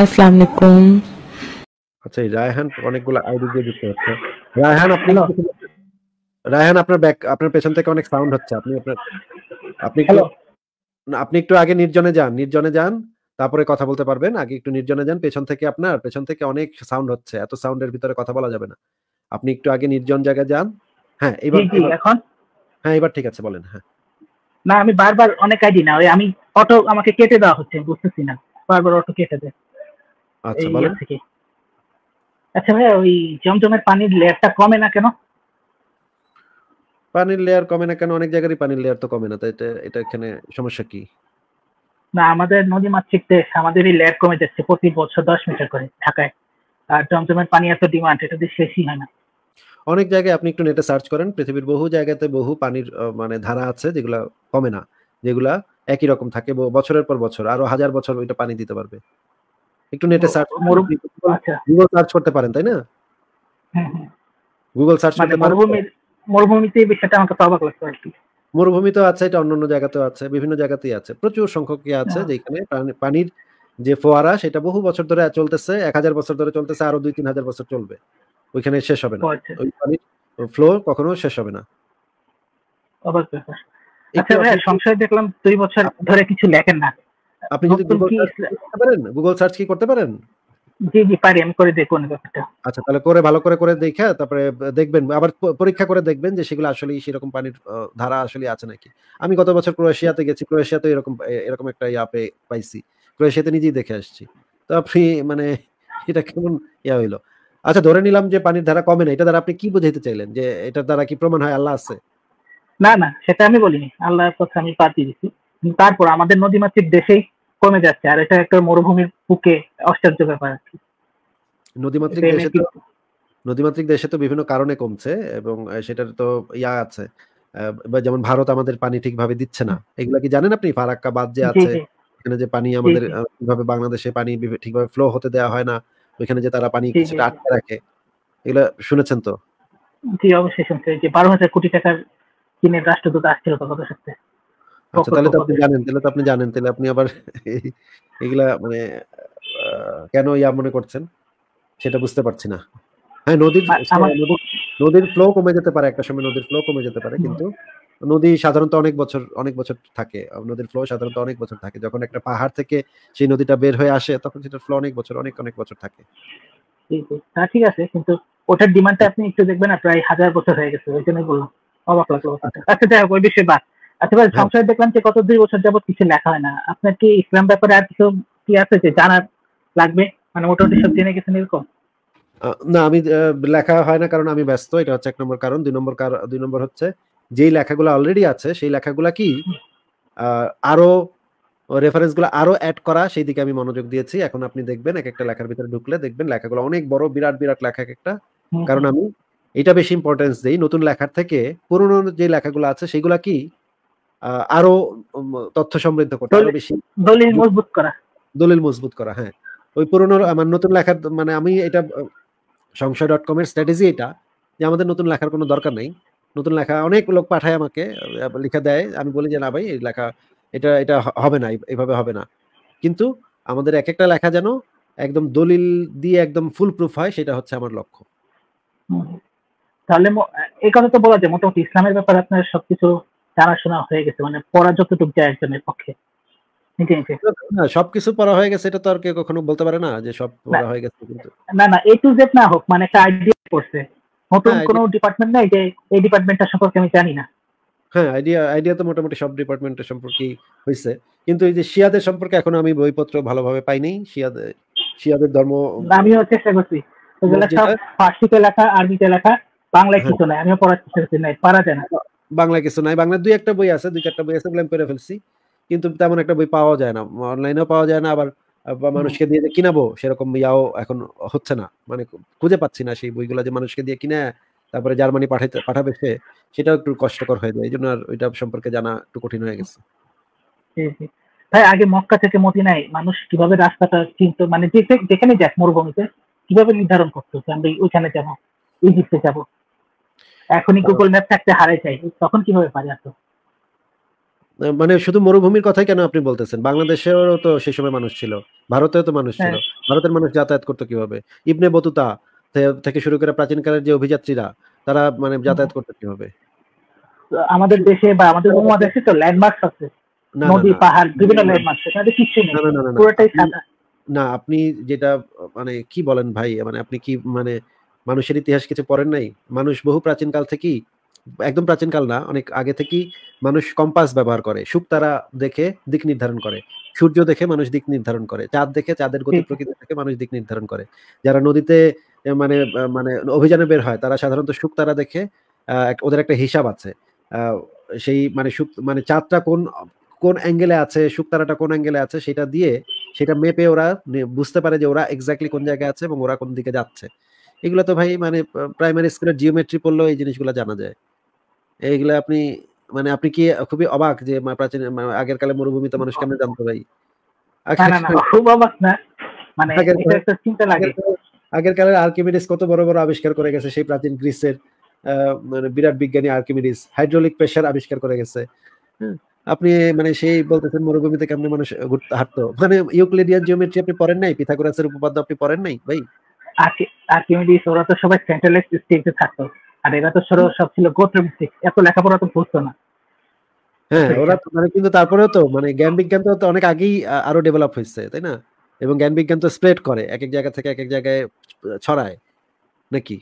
আসসালামু আলাইকুম আচ্ছা রায়হান অনেকগুলো আইডি দিয়ে যুক্ত হচ্ছে রায়হান আপনি রায়হান আপনার ব্যাক আপনার পেছন থেকে অনেক সাউন্ড হচ্ছে আপনি আপনার আপনি আপনি একটু আগে নির্জনে যান নির্জনে যান তারপরে কথা বলতে পারবেন আগে একটু নির্জনে যান পেছন থেকে আপনার পেছন থেকে অনেক সাউন্ড হচ্ছে এত সাউন্ডের ভিতরে কথা বলা যাবে না আপনি একটু আগে নির্জন জায়গায় যান হ্যাঁ এবার এখন হ্যাঁ এবার ঠিক আছে বলেন হ্যাঁ না আমি বারবার অনেক আইডি না ওই আমি অটো আমাকে কেটে দেওয়া হচ্ছে বুঝতেছি না বারবার অটো কেটে দেয় আচ্ছা আচ্ছা ভাই ওই জমজমের পানির লেয়ারটা কমে না কেন পানির লেয়ার কমে না কেন অনেক জায়গারই পানির লেয়ার তো কমে না তাই এটা এটা এখানে সমস্যা কি না আমাদের নদী আমাদের এই লেয়ার কমে যাচ্ছে প্রতি বছর দশ মিটার করে ঢাকায় আর জমজমের পানি এত ডিমান্ড এটা দিয়ে শেষই হয় না অনেক জায়গায় আপনি একটু নেটে সার্চ করেন পৃথিবীর বহু জায়গাতে বহু পানির মানে ধারা আছে যেগুলা কমে না যেগুলা একই রকম থাকে বছরের পর বছর আরো হাজার বছর ওইটা পানি দিতে পারবে একটু নেটে সার্চ গুগল সার্চ করতে পারেন তাই না গুগল হ্যাঁ, সার্চ হ্যাঁ। মানে করতে পারেন মরুভূমিতে বিষয়টা আমাকে অবাক লাগছে মরুভূমি তো আছে এটা অন্যান্য জায়গাতেও আছে বিভিন্ন জায়গাতেই আছে প্রচুর সংখ্যক ইয়ে আছে হ্যাঁ। যেখানে পানির যে ফোয়ারা সেটা বহু বছর ধরে চলতেছে এক হাজার বছর ধরে চলতেছে আরো দুই তিন হাজার বছর চলবে ওইখানে শেষ হবে না আচ্ছা। ওই পানির ফ্লো কখনো শেষ হবে না আচ্ছা সংশয় দেখলাম দুই বছর ধরে কিছু লেখেন না আপনি যদি গুগল সার্চ পারেন গুগল সার্চ কি করতে পারেন জি জি পারি আমি করে দেখুন ব্যাপারটা আচ্ছা তাহলে করে ভালো করে করে দেখে তারপরে দেখবেন আবার পরীক্ষা করে দেখবেন যে সেগুলো আসলে সেরকম পানির ধারা আসলে আছে নাকি আমি গত বছর ক্রোয়েশিয়াতে গেছি ক্রোয়েশিয়াতে এরকম এরকম একটা ইয়াপে পাইছি ক্রোয়েশিয়াতে নিজেই দেখে আসছি তো আপনি মানে এটা কেমন ইয়া হইলো আচ্ছা ধরে নিলাম যে পানির ধারা কমে না এটা দ্বারা আপনি কি বুঝাইতে চাইলেন যে এটা দ্বারা কি প্রমাণ হয় আল্লাহ আছে না না সেটা আমি বলিনি আল্লাহর কথা আমি পাঠিয়ে দিছি তারপর আমাদের নদীমাতৃক দেশেই কমে যাচ্ছে আর এটা একটা মরুভূমির বুকে আশ্চর্য ব্যাপার আছে কি নদীমাতৃক দেশে তো নদীমাতৃক দেশে তো বিভিন্ন কারণে কমছে এবং সেটার তো ইয়া আছে যেমন ভারত আমাদের পানি ঠিকভাবে দিচ্ছে না এগুলা কি জানেন আপনি ফারাক্কা বাদ যে আছে এখানে যে পানি আমাদের কিভাবে বাংলাদেশে পানি ঠিকভাবে ফ্লো হতে দেওয়া হয় না ওইখানে যে তারা পানি কিছুটা আটকে রাখে এগুলা শুনেছেন তো জি অবশ্যই শুনছি যে বারো হাজার কোটি টাকার কিনে রাষ্ট্রদূত আসছিল তো গত সপ্তাহে আচ্ছা তাহলে তো আপনি জানেন তাহলে তো আপনি জানেন তাহলে আপনি আবার এগুলা মানে কেন ইয়া মনে করছেন সেটা বুঝতে পারছি না হ্যাঁ নদীর নদীর ফ্লো কমে যেতে পারে একটা সময় নদীর ফ্লো কমে যেতে পারে কিন্তু নদী সাধারণত অনেক বছর অনেক বছর থাকে নদীর ফ্লো সাধারণত অনেক বছর থাকে যখন একটা পাহাড় থেকে সেই নদীটা বের হয়ে আসে তখন সেটা ফ্লো অনেক বছর অনেক অনেক বছর থাকে হ্যাঁ ঠিক আছে কিন্তু ওটার ডিমান্ডটা আপনি একটু দেখবেন প্রায় হাজার বছর হয়ে গেছে ওই জন্যই বললাম অবাক লাগলো আচ্ছা যাই হোক ওই বিষয়ে বাদ আচ্ছা ভাই হ্যাঁ। সংসারে দেখলাম যে কত দুই বছর যাবত কিছু লেখা হয় না আপনার কি ইসলাম ব্যাপারে আর কিছু কি আছে যে জানার লাগবে মানে মোটামুটি সব জেনে গেছেন এরকম না আমি লেখা হয় না কারণ আমি ব্যস্ত এটা হচ্ছে এক নম্বর কারণ দুই নম্বর দুই নম্বর হচ্ছে যেই লেখাগুলো অলরেডি আছে সেই লেখাগুলো কি আরো রেফারেন্সগুলো আরো অ্যাড করা সেই দিকে আমি মনোযোগ দিয়েছি এখন আপনি দেখবেন এক একটা লেখার ভিতরে ঢুকলে দেখবেন লেখাগুলো অনেক বড় বিরাট বিরাট লেখা এক একটা কারণ আমি এটা বেশি ইম্পর্টেন্স দেই নতুন লেখার থেকে পুরনো যে লেখাগুলো আছে সেগুলা কি আরো তথ্য সমৃদ্ধ করতে আরো বেশি দলিল মজবুত করা দলিল মজবুত করা হ্যাঁ ওই পুরনো আমার নতুন লেখার মানে আমি এটা সংশয় ডট কম এর স্ট্র্যাটেজি এটা যে আমাদের নতুন লেখার কোনো দরকার নেই নতুন লেখা অনেক লোক পাঠায় আমাকে লেখা দেয় আমি বলি যে না ভাই এই লেখা এটা এটা হবে না এভাবে হবে না কিন্তু আমাদের এক একটা লেখা যেন একদম দলিল দিয়ে একদম ফুল প্রুফ হয় সেটা হচ্ছে আমার লক্ষ্য তাহলে এই কথা তো বলা যায় মোটামুটি ইসলামের ব্যাপারে আপনার সবকিছু জানাশোনা হয়ে গেছে মানে পড়া যতটুকু যায় একজনের পক্ষে সবকিছু পড়া হয়ে গেছে এটা তো আর কেউ কখনো বলতে পারে না যে সব পড়া হয়ে গেছে কিন্তু না না এ টু জেড না হোক মানে একটা আইডিয়া নতুন হ্যাঁ, কোনো ডিপার্টমেন্ট নাই যে এই ডিপার্টমেন্টটা সম্পর্কে আমি জানি না হ্যাঁ আইডিয়া আইডিয়া তো মোটামুটি সব ডিপার্টমেন্টের হয়েছে কিন্তু এই যে শিয়াদের সম্পর্কে এখনো আমি বইপত্র ভালোভাবে পাইনি শিয়াদের শিয়াদের ধর্ম আমিও চেষ্টা করছি ওগুলো সব ফার্সিতে লেখা আরবিতে লেখা বাংলায় হ্যাঁ। কিছু নাই আমিও পড়ার চেষ্টা করছি নাই পারা যায় না বাংলা কিছু নাই বাংলা দুই একটা বই আছে দুই চারটা বই আছে করে ফেলছি কিন্তু তেমন একটা বই পাওয়া যায় না অনলাইনেও পাওয়া যায় না আবার মানুষকে দিয়ে যে কিনাবো সেরকম ইয়াও এখন হচ্ছে না মানে খুঁজে পাচ্ছি না সেই বইগুলো যে মানুষকে দিয়ে কিনে তারপরে জার্মানি পাঠাইতে পাঠাবে সে সেটাও একটু কষ্টকর হয়ে যায় এই জন্য আর ওইটা সম্পর্কে জানা একটু কঠিন হয়ে গেছে ভাই আগে মক্কা থেকে মদিনায় মানুষ কিভাবে রাস্তাটা চিনত মানে যেখানে যাক মরুভূমিতে কিভাবে নির্ধারণ করতে হচ্ছে আমরা ওইখানে যাবো ইজিপ্টে যাবো এখনই গুগল ম্যাপ থাকতে হারে যায় তখন কিভাবে পারে আসতো মানে শুধু মরুভূমির কথাই কেন আপনি বলতেছেন বাংলাদেশেও তো সেই সময় মানুষ ছিল ভারতেও তো মানুষ ছিল হ্যাঁ। ভারতের মানুষ যাতায়াত করতো কিভাবে ইবনে বতুতা থেকে শুরু করে প্রাচীনকালের যে অভিযাত্রীরা তারা মানে যাতায়াত করতো কিভাবে আমাদের দেশে বা আমাদের উপমহাদেশে তো ল্যান্ডমার্ক আছে নদী পাহাড় বিভিন্ন ল্যান্ডমার্ক আছে কিছু নেই পুরোটাই সাদা না আপনি যেটা মানে কি বলেন ভাই মানে আপনি কি মানে মানুষের ইতিহাস কিছু পড়েন নাই মানুষ বহু প্রাচীনকাল থেকেই একদম প্রাচীনকাল না অনেক আগে থেকেই মানুষ কম্পাস ব্যবহার করে তারা দেখে দিক নির্ধারণ করে সূর্য দেখে মানুষ দিক নির্ধারণ করে চাঁদ দেখে চাঁদের গতি প্রকৃতি দেখে মানুষ দিক নির্ধারণ করে যারা নদীতে মানে মানে অভিযানে বের হয় তারা সাধারণত সুখ তারা দেখে ওদের একটা হিসাব আছে সেই মানে সুখ মানে চাঁদটা কোন কোন অ্যাঙ্গেলে আছে সুখ তারাটা কোন অ্যাঙ্গেলে আছে সেটা দিয়ে সেটা মেপে ওরা বুঝতে পারে যে ওরা এক্স্যাক্টলি কোন জায়গায় আছে এবং ওরা কোন দিকে যাচ্ছে এগুলো তো ভাই মানে প্রাইমারি স্কুলের জিওমেট্রি পড়লেও এই জিনিসগুলো জানা যায় এইগুলো আপনি মানে আপনি কি খুবই অবাক যে প্রাচীন মানে আগের কালে মরুভূমিতে মানুষ কেমন জানতো ভাই মানে আগের কালের আর্কিমিডিস কত বড় বড় আবিষ্কার করে গেছে সেই প্রাচীন গ্রিসের মানে বিরাট বিজ্ঞানী আর্কিমিডিস হাইড্রোলিক প্রেসার আবিষ্কার করে গেছে হ্যাঁ, আপনি মানে সেই বলতেছেন মরুভূমিতে কেমন মানুষ ঘুরতে হাঁটতো মানে ইউক্লিডিয়ান জিওমেট্রি আপনি পড়েন নাই পিথাগোরাসের উপপাদ্য আপনি পড়েন নাই ভাই আর্কিমিডিস ওরা তো সবাই সেন্ট্রালাইজড স্টেজে থাকতো আর এরা তো সরো সব ছিল গোত্রভিত্তিক এত লেখাপড়া তো বুঝতো না হ্যাঁ ওরা মানে কিন্তু তারপরেও তো মানে জ্ঞান বিজ্ঞান তো অনেক আগেই আরো ডেভেলপ হয়েছে তাই না এবং জ্ঞান বিজ্ঞান তো স্প্রেড করে এক এক জায়গা থেকে এক এক জায়গায় ছড়ায় নাকি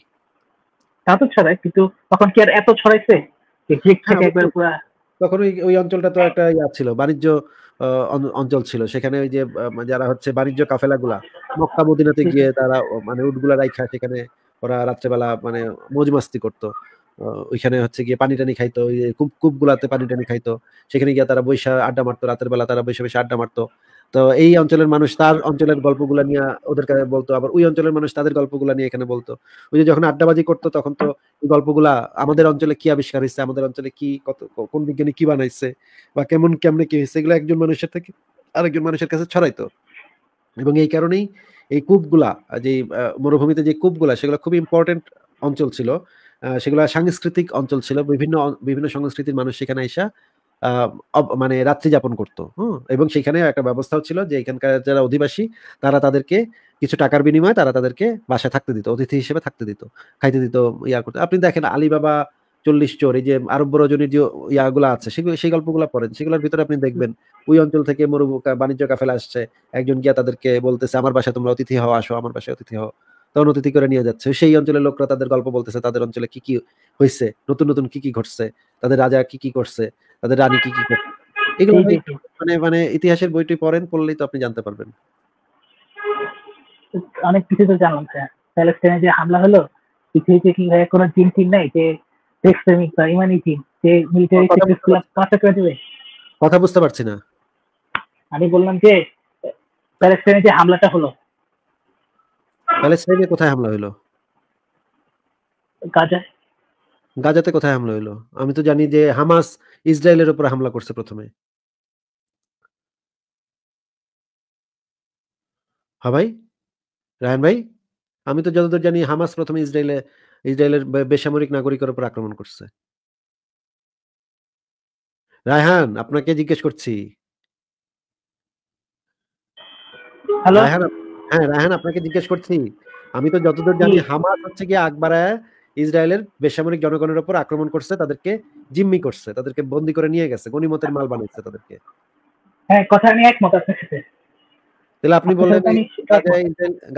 তা তো ছড়ায় কিন্তু তখন কি আর এত ছড়াইছে যে হ্যাঁ, একবার পুরা তখন ওই ওই অঞ্চলটা তো হ্যাঁ। একটা ইয়া ছিল বাণিজ্য অঞ্চল ছিল সেখানে ওই যে যারা হচ্ছে বাণিজ্য কাফেলাগুলা মক্কা মদিনাতে গিয়ে তারা মানে উটগুলা রাইখা সেখানে ওরা রাত্রেবেলা মানে মজ মাস্তি করতো ওইখানে হচ্ছে গিয়ে পানি টানি খাইতো কূপ গুলাতে পানি টানি খাইতো সেখানে গিয়ে তারা বৈশা আড্ডা মারতো রাতের বেলা তারা বৈশা বৈশা আড্ডা মারতো তো এই অঞ্চলের মানুষ তার অঞ্চলের গল্পগুলো নিয়ে ওদের কাছে বলতো আবার ওই অঞ্চলের মানুষ তাদের গল্পগুলো নিয়ে এখানে বলতো ওই যে যখন আড্ডাবাজি করতো তখন তো এই গল্পগুলা আমাদের অঞ্চলে কি আবিষ্কার হয়েছে আমাদের অঞ্চলে কি কত কোন বিজ্ঞানী কি বানাইছে বা কেমন কেমনে কি হয়েছে এগুলো একজন মানুষের থেকে আরেকজন মানুষের কাছে ছড়াইতো এবং এই কারণেই এই কূপগুলা যে মরুভূমিতে যে কূপগুলা সেগুলো খুব ইম্পর্টেন্ট অঞ্চল ছিল সেগুলো সাংস্কৃতিক অঞ্চল ছিল বিভিন্ন বিভিন্ন সংস্কৃতির মানুষ সেখানে আইসা মানে রাত্রি যাপন করতো হ্যাঁ এবং সেখানে একটা ব্যবস্থাও ছিল যে এখানকার যারা অধিবাসী তারা তাদেরকে কিছু টাকার বিনিময়ে তারা তাদেরকে বাসায় থাকতে দিত অতিথি হিসেবে থাকতে দিত খাইতে দিত ইয়া করতে আপনি দেখেন আলিবাবা চল্লিশ চোর এই যে আরব্য রজনীর যে ইয়াগুলো আছে সেগুলো সেই গল্পগুলো পড়েন সেগুলোর ভিতরে আপনি দেখবেন ওই অঞ্চল থেকে মরু বাণিজ্য কাফেলা আসছে একজন গিয়া তাদেরকে বলতেছে আমার বাসায় তোমরা অতিথি হও আসো আমার বাসায় অতিথি হও তখন অতিথি করে নিয়ে যাচ্ছে সেই অঞ্চলের লোকরা তাদের গল্প বলতেছে তাদের অঞ্চলে কি কি হয়েছে নতুন নতুন কি কি ঘটছে তাদের রাজা কি কি করছে তাদের রানী কি কি করছে এগুলো মানে মানে ইতিহাসের বইটি পড়েন পড়লেই তো আপনি জানতে পারবেন অনেক কিছু তো জানলাম স্যার প্যালেস্টাইনে যে হামলা হলো পৃথিবীতে কি ভাই কোনো টিম টিম নাই যে দেশপ্রেমিক বা ইমানি টিম যে মিলিটারি কাঁচা করে দেবে কথা বুঝতে পারছি না আমি বললাম যে প্যালেস্টাইনে যে হামলাটা হলো তাহলে প্যালেস্টাইনে কোথায় হামলা হলো গাজা গাজাতে কোথায় হামলা হলো আমি তো জানি যে হামাস ইসরায়েলের উপর হামলা করছে প্রথমে হ্যাঁ ভাই রায়ন ভাই আমি তো যতদূর জানি হামাস প্রথমে ইসরায়েলে ইসরায়েলের বেসামরিক নাগরিকের উপর আক্রমণ করছে রায়হান আপনাকে জিজ্ঞেস করছি হ্যালো হ্যাঁ রায়হান আপনাকে জিজ্ঞেস করছি আমি তো যতদূর জানি হামাস হচ্ছে গিয়ে আকবরায় ইসরায়েলের বেসামরিক জনগণের উপর আক্রমণ করছে তাদেরকে জিম্মি করছে তাদেরকে বন্দি করে নিয়ে গেছে গনিমতের মাল বানাচ্ছে তাদেরকে হ্যাঁ কথা আমি একমত আপনার সাথে তাহলে আপনি বললেন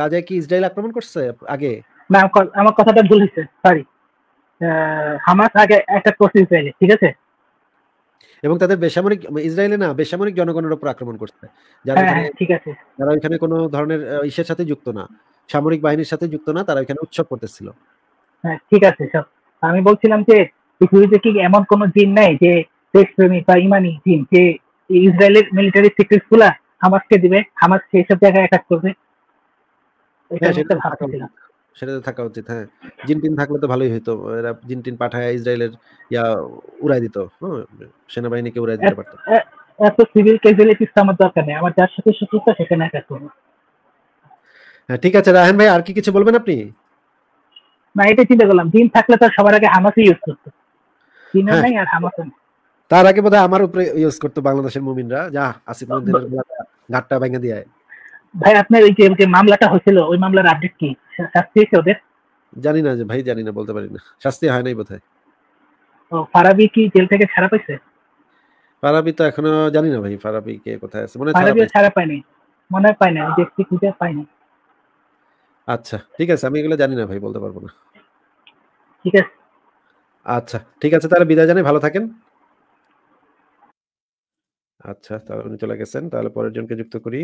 গাজায় কি ইসরায়েল আক্রমণ করছে আগে না আমার কথাটা ভুল হয়েছে সরি হামাস আগে একটা করছে ইসরায়েলে ঠিক আছে এবং তাদের বেসামরিক ইসরায়েলে না বেসামরিক জনগণের উপর আক্রমণ করছে যারা হ্যাঁ, ঠিক আছে যারা ওইখানে কোনো ধরনের ইসের সাথে যুক্ত না সামরিক বাহিনীর সাথে যুক্ত না তারা ওইখানে উৎসব করতেছিল হ্যাঁ ঠিক আছে সব আমি বলছিলাম যে পৃথিবীতে কি এমন কোন জিন নাই যে দেশপ্রেমী বা ইমানি জিন যে ইসরায়েলের মিলিটারি সিক্রেট গুলা হামাসকে দিবে হামাস সেই সব জায়গায় অ্যাটাক করবে এটা হ্যাঁ, ভাবছিলাম সেটা তো থাকা উচিত হ্যাঁ জিনটিন থাকলে তো ভালোই হইতো এরা জিনটিন পাঠায় ইসরায়েলের ইয়া উড়াই দিত সেনাবাহিনীকে উড়াই দিতে পারতো এত সিভিল ক্যাজুয়ালিটিস আমার দরকার নেই আমার যার সাথে শত্রুতা সেখানে একা হ্যাঁ ঠিক আছে রাহেন ভাই আর কি কিছু বলবেন আপনি না এটা চিন্তা করলাম জিন থাকলে তো সবার আগে হামাসই ইউজ করতো দিনও হ্যাঁ। নাই আর হামাস তার আগে বোধহয় আমার উপরে ইউজ করতো বাংলাদেশের মুমিনরা যা আসিফ মন্দিরের ঘাটটা ভেঙে দিয়ে ভাই আপনার ওই যে মামলাটা হয়েছিল ওই মামলার আপডেট কি শাস্তি হয়েছে ওদের জানি না যে ভাই জানি না বলতে পারি না শাস্তি হয় নাই বোধহয় ও ফারাবি কি জেল থেকে ছাড়া পাইছে ফারাবি তো এখনো জানি না ভাই ফারাবি কে কোথায় আছে মনে ফারাবি ছাড়া পায়নি মনে পায় না দেখছি খুঁজে পায়নি আচ্ছা ঠিক আছে আমি এগুলো জানি না ভাই বলতে পারবো না ঠিক আছে আচ্ছা ঠিক আছে তাহলে বিদায় জানাই ভালো থাকেন আচ্ছা তাহলে উনি চলে গেছেন তাহলে পরের জনকে যুক্ত করি